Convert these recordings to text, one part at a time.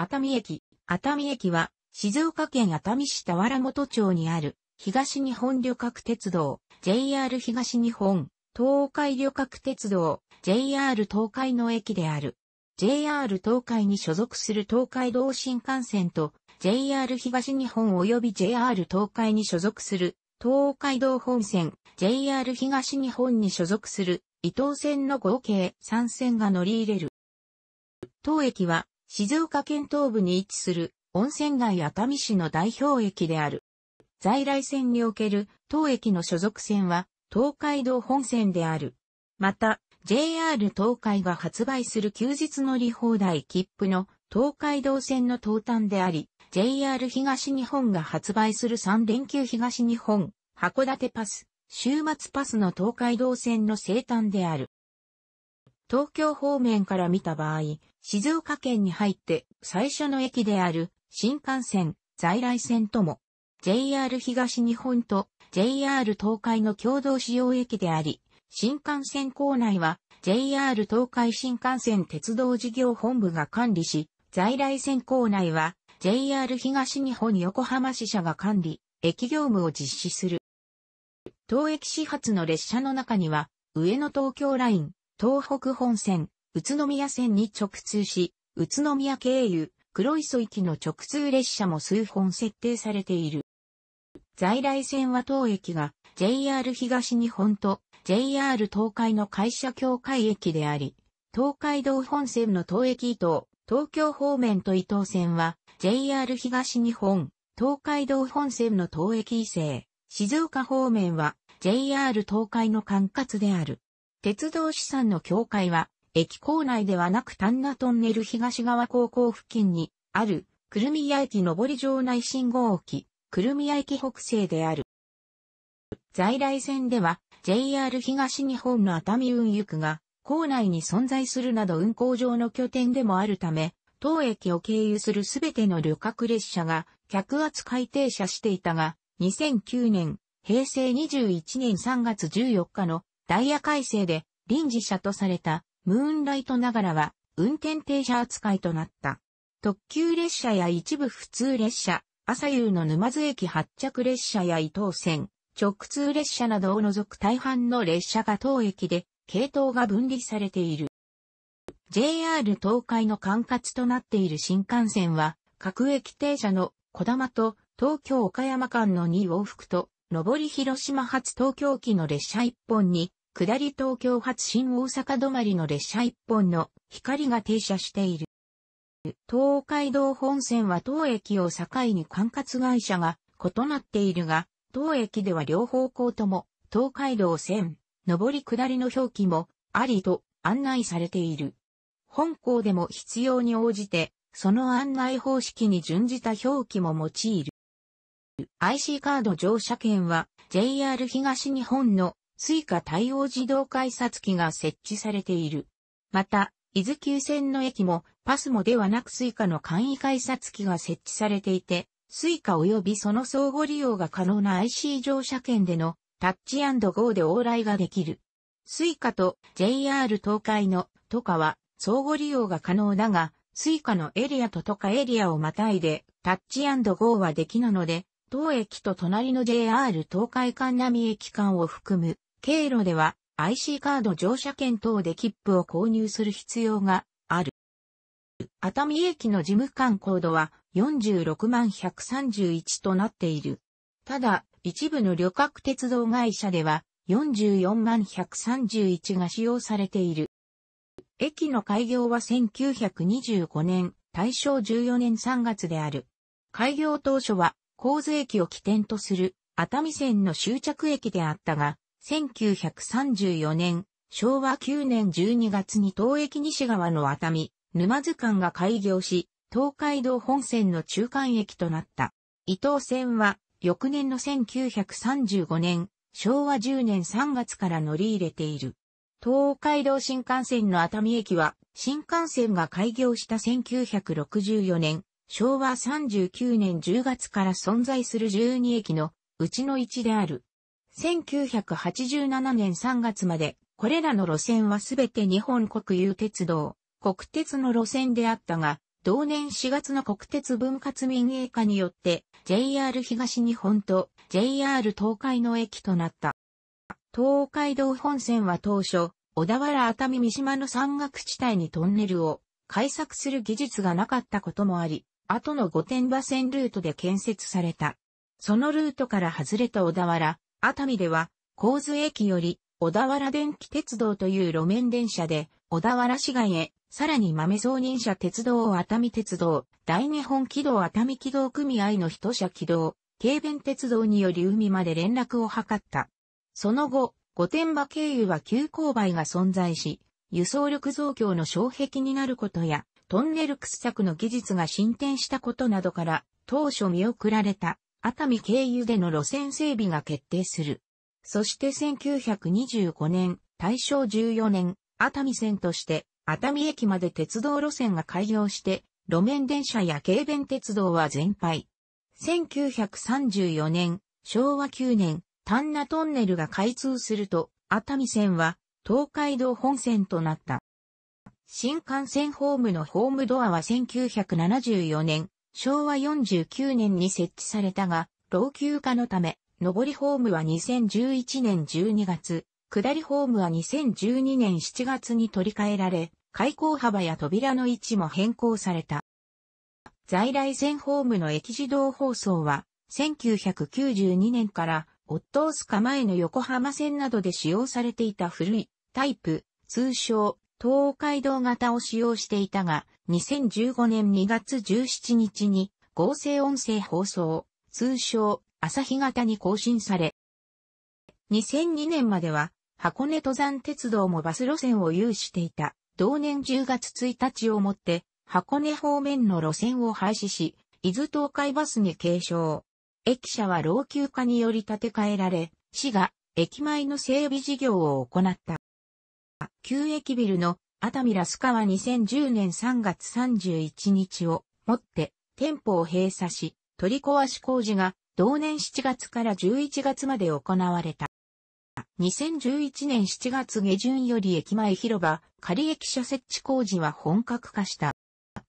熱海駅。熱海駅は、静岡県熱海市田原本町にある、東日本旅客鉄道、JR 東日本、東海旅客鉄道、JR 東海の駅である。JR 東海に所属する東海道新幹線と、JR 東日本及び JR 東海に所属する、東海道本線、JR 東日本に所属する、伊東線の合計3線が乗り入れる。当駅は静岡県東部に位置する温泉街熱海市の代表駅である。在来線における当駅の所属線は東海道本線である。また、JR 東海が発売する休日乗り放題切符の東海道線の東端であり、JR 東日本が発売する3連休東日本、函館パス、週末パスの東海道線の西端である。東京方面から見た場合、静岡県に入って最初の駅である新幹線、在来線とも、JR 東日本と JR 東海の共同使用駅であり、新幹線構内は JR 東海新幹線鉄道事業本部が管理し、在来線構内は JR 東日本横浜支社が管理、駅業務を実施する。当駅始発の列車の中には、上野東京ライン、東北本線、宇都宮線に直通し、宇都宮経由、黒磯行きの直通列車も数本設定されている。在来線は当駅が JR 東日本と JR 東海の会社協会駅であり、東海道本線の東駅伊東、東京方面と伊東線は JR 東日本、東海道本線の東駅伊勢、静岡方面は JR 東海の管轄である。鉄道資産の境界は、駅構内ではなく丹那トンネル東側高校付近に、ある、くるみや駅上り場内信号機、くるみや駅北西である。在来線では、JR 東日本の熱海運輸区が、構内に存在するなど運行上の拠点でもあるため、当駅を経由するすべての旅客列車が、客扱い停車していたが、2009年、平成21年3月14日のダイヤ改正で臨時車とされたムーンライトながらは運転停車扱いとなった。特急列車や一部普通列車、朝夕の沼津駅発着列車や伊東線、直通列車などを除く大半の列車が当駅で、系統が分離されている。JR 東海の管轄となっている新幹線は、各駅停車の小玉と東京岡山間の2往復と、上り広島発東京機の列車1本に下り東京発新大阪止まりの列車一本の光が停車している。東海道本線は当駅を境に管轄会社が異なっているが、当駅では両方向とも東海道線、上り下りの表記もありと案内されている。本校でも必要に応じて、その案内方式に準じた表記も用いる。IC カード乗車券は JR 東日本のスイカ対応自動改札機が設置されている。また、伊豆急線の駅もパスもではなくスイカの簡易改札機が設置されていて、スイカ及びその相互利用が可能な IC 乗車券でのタッチゴーで往来ができる。スイカと JR 東海の都下は相互利用が可能だが、スイカのエリアと都下エリアをまたいでタッチゴーはできなので、当駅と隣の JR 東海間並駅間を含む経路では IC カード乗車券等で切符を購入する必要がある。熱海駅の事務官コードは46万131となっている。ただ、一部の旅客鉄道会社では44万131が使用されている。駅の開業は1925年、大正14年3月である。開業当初は、神津駅を起点とする熱海線の終着駅であったが、1934年、昭和9年12月に東駅西側の熱海、沼津間が開業し、東海道本線の中間駅となった。伊東線は、翌年の1935年、昭和10年3月から乗り入れている。東海道新幹線の熱海駅は、新幹線が開業した1964年、昭和39年10月から存在する12駅のうちの1である。1987年3月まで、これらの路線はすべて日本国有鉄道、国鉄の路線であったが、同年4月の国鉄分割民営化によって JR 東日本と JR 東海の駅となった。東海道本線は当初、小田原熱海三島の山岳地帯にトンネルを開削する技術がなかったこともあり、後の御殿場線ルートで建設された。そのルートから外れた小田原、熱海では、神津駅より、小田原電気鉄道という路面電車で、小田原市街へ、さらに豆造人車鉄道熱海鉄道、大日本軌道熱海軌道組合の一社軌道、軽便鉄道により海まで連絡を図った。その後、御殿場経由は急勾配が存在し、輸送力増強の障壁になることや、トンネル掘削の技術が進展したことなどから、当初見送られた。熱海経由での路線整備が決定する。そして1925年、大正14年、熱海線として、熱海駅まで鉄道路線が開業して、路面電車や軽便鉄道は全廃。1934年、昭和9年、丹那トンネルが開通すると、熱海線は東海道本線となった。新幹線ホームのホームドアは1974年、昭和49年に設置されたが、老朽化のため、上りホームは2011年12月、下りホームは2012年7月に取り替えられ、開口幅や扉の位置も変更された。在来線ホームの駅自動放送は、1992年から、オットースカ前の横浜線などで使用されていた古いタイプ、通称東海道型を使用していたが、2015年2月17日に合成音声放送、通称朝日型に更新され、2002年までは箱根登山鉄道もバス路線を有していた。同年10月1日をもって箱根方面の路線を廃止し、伊豆東海バスに継承。駅舎は老朽化により建て替えられ、市が駅前の整備事業を行った。旧駅ビルの熱海ラスカは2010年3月31日をもって店舗を閉鎖し、取り壊し工事が同年7月から11月まで行われた。2011年7月下旬より駅前広場、仮駅舎設置工事は本格化した。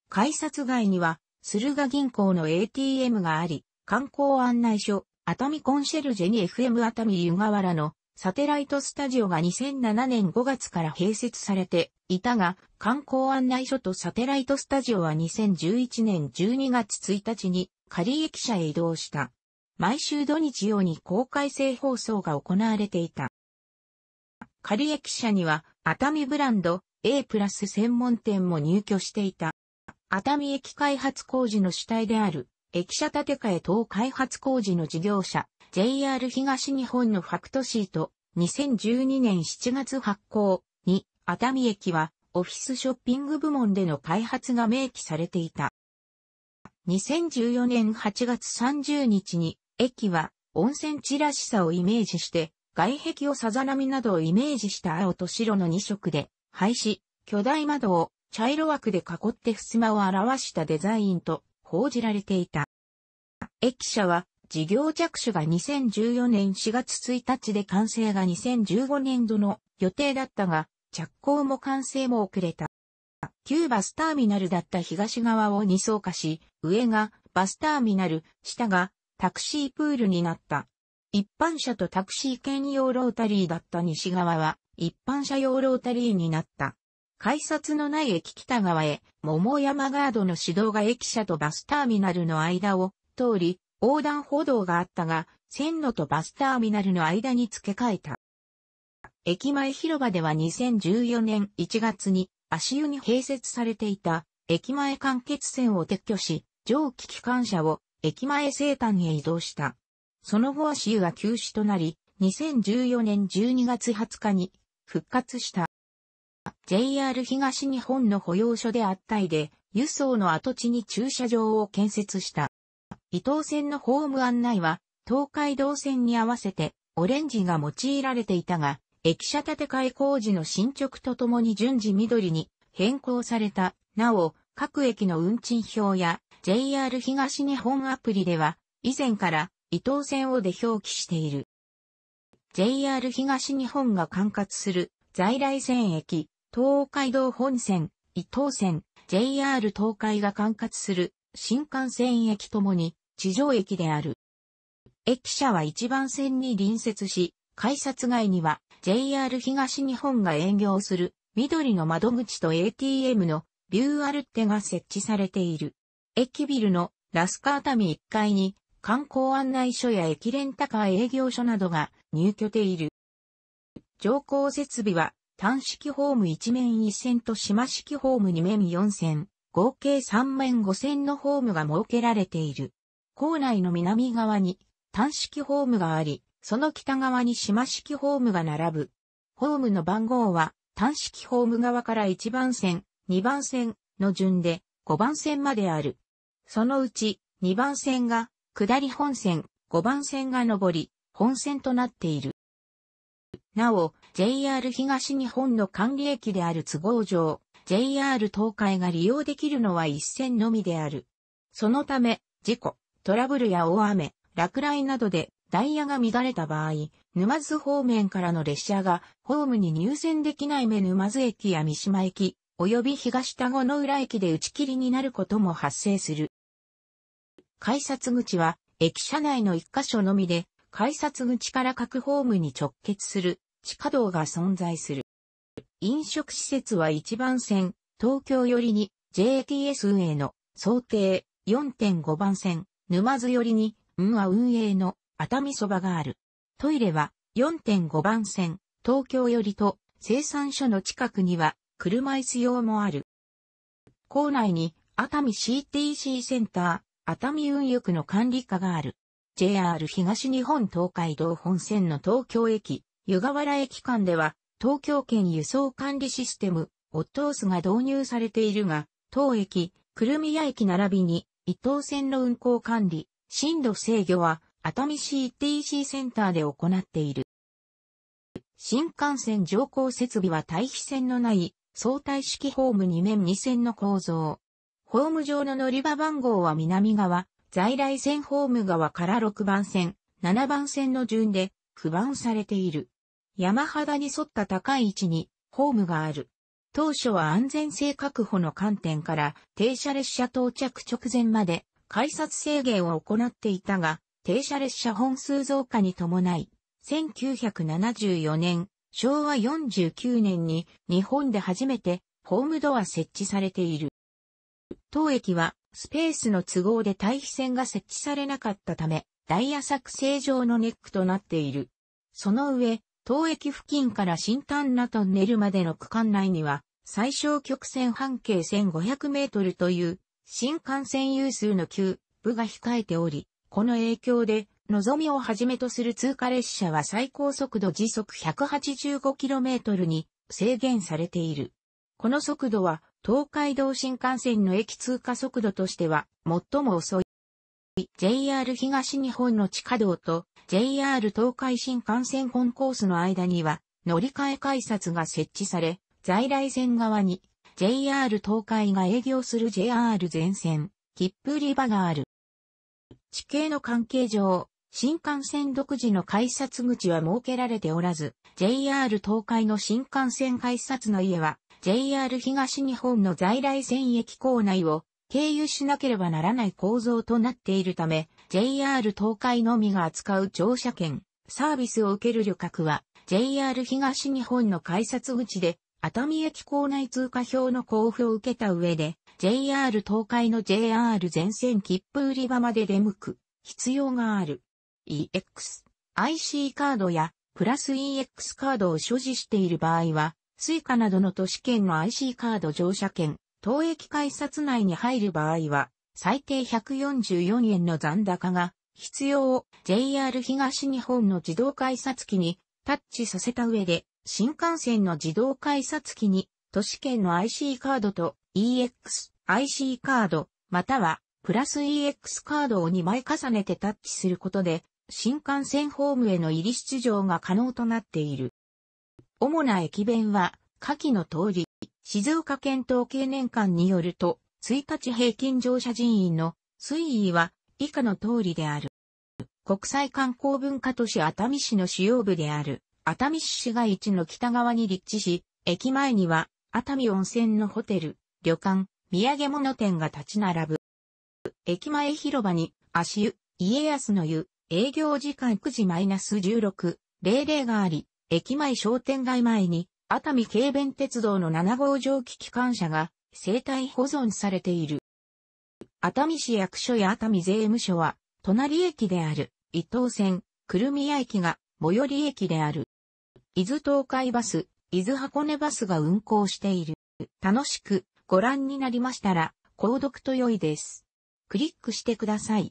改札外には、駿河銀行の ATM があり、観光案内所、熱海コンシェルジェに FM 熱海湯河原のサテライトスタジオが2007年5月から併設されていたが、観光案内所とサテライトスタジオは2011年12月1日に仮駅舎へ移動した。毎週土日曜に公開制放送が行われていた。仮駅舎には熱海ブランド A プラス専門店も入居していた。熱海駅開発工事の主体である駅舎建て替え等開発工事の事業者 JR 東日本のファクトシート、2012年7月発行に、熱海駅はオフィスショッピング部門での開発が明記されていた。2014年8月30日に、駅は温泉地らしさをイメージして、外壁をさざ波などをイメージした青と白の2色で、廃止、巨大窓を茶色枠で囲って襖を表したデザインと報じられていた。駅舎は事業着手が2014年4月1日で完成が2015年度の予定だったが、着工も完成も遅れた。旧バスターミナルだった東側を2層化し、上がバスターミナル、下がタクシープールになった。一般車とタクシー兼用ロータリーだった西側は、一般車用ロータリーになった。改札のない駅北側へ、桃山ガードの指導が駅舎とバスターミナルの間を通り、横断歩道があったが、線路とバスターミナルの間に付け替えた。駅前広場では2014年1月に足湯に併設されていた駅前間欠線を撤去し、蒸気機関車を駅前生誕へ移動した。その後足湯は休止となり、2014年12月20日に復活した。JR 東日本の保養所であったいで、輸送の跡地に駐車場を建設した。伊東線のホーム案内は、東海道線に合わせて、オレンジが用いられていたが、駅舎建て替え工事の進捗とともに順次緑に変更された。なお、各駅の運賃表や JR 東日本アプリでは、以前から伊東線をで表記している。JR 東日本が管轄する在来線駅、東海道本線、伊東線、JR 東海が管轄する新幹線駅ともに地上駅である。駅舎は1番線に隣接し、改札外には JR 東日本が営業する緑の窓口と ATM のビューアルテが設置されている。駅ビルのラスカータミ1階に観光案内所や駅レンタカー営業所などが入居ている。乗降設備は単式ホーム1面1線と島式ホーム2面4線、合計3面5線のホームが設けられている。構内の南側に単式ホームがあり、その北側に島式ホームが並ぶ。ホームの番号は単式ホーム側から1番線、2番線の順で5番線まである。そのうち2番線が下り本線、5番線が上り本線となっている。なお、JR 東日本の管理駅である都合上、JR 東海が利用できるのは一線のみである。そのため、事故、トラブルや大雨、落雷などでダイヤが乱れた場合、沼津方面からの列車がホームに入線できない目沼津駅や三島駅、及び東田後の浦駅で打ち切りになることも発生する。改札口は駅舎内の一箇所のみで、改札口から各ホームに直結する地下道が存在する。飲食施設は1番線、東京寄りに JTS 運営の想定4.5番線、沼津寄りに、運は運営の熱海そばがある。トイレは4.5番線、東京寄りと生産所の近くには車椅子用もある。校内に熱海 CTC センター、熱海運輸区の管理課がある。JR 東日本東海道本線の東京駅、湯河原駅間では、東京圏輸送管理システム、オットースが導入されているが、当駅、久留みや駅並びに、伊東線の運行管理、震度制御は熱海 c t c センターで行っている。新幹線乗降設備は対比線のない相対式ホーム2面2線の構造。ホーム上の乗り場番号は南側、在来線ホーム側から6番線、7番線の順で区番されている。山肌に沿った高い位置にホームがある。当初は安全性確保の観点から停車列車到着直前まで改札制限を行っていたが、停車列車本数増加に伴い、1974年、昭和49年に日本で初めてホームドア設置されている。当駅はスペースの都合で対比線が設置されなかったため、ダイヤ作成上のネックとなっている。その上、当駅付近から新丹那トンネルまでの区間内には、最小曲線半径1500メートルという新幹線有数の急部が控えており、この影響で、のぞみをはじめとする通過列車は最高速度時速 185km に制限されている。この速度は東海道新幹線の駅通過速度としては最も遅い。JR 東日本の地下道と JR 東海新幹線コンコースの間には乗り換え改札が設置され、在来線側に JR 東海が営業する JR 全線、切符売り場がある。地形の関係上、新幹線独自の改札口は設けられておらず、JR 東海の新幹線改札の家は、JR 東日本の在来線駅構内を経由しなければならない構造となっているため、JR 東海のみが扱う乗車券、サービスを受ける旅客は、JR 東日本の改札口で、熱海駅構内通過表の交付を受けた上で、JR 東海の JR 全線切符売り場まで出向く必要がある。EX、IC カードやプラス EX カードを所持している場合は、Suica などの都市圏の IC カード乗車券、当駅改札内に入る場合は、最低144円の残高が必要を JR 東日本の自動改札機にタッチさせた上で、新幹線の自動改札機に都市圏の IC カードと EX、IC カード、またはプラス EX カードを2枚重ねてタッチすることで、新幹線ホームへの入り出場が可能となっている。主な駅弁は、下記の通り、静岡県統計年間によると、1日平均乗車人員の推移は以下の通りである。国際観光文化都市熱海市の主要部である、熱海市市街地の北側に立地し、駅前には熱海温泉のホテル、旅館、土産物店が立ち並ぶ。駅前広場に、足湯、家康の湯、営業時間9時 -16、00があり、駅前商店街前に、熱海軽便鉄道の7号蒸気機関車が生体保存されている。熱海市役所や熱海税務署は、隣駅である伊東線、久留宮駅が最寄り駅である。伊豆東海バス、伊豆箱根バスが運行している。楽しくご覧になりましたら、購読と良いです。クリックしてください。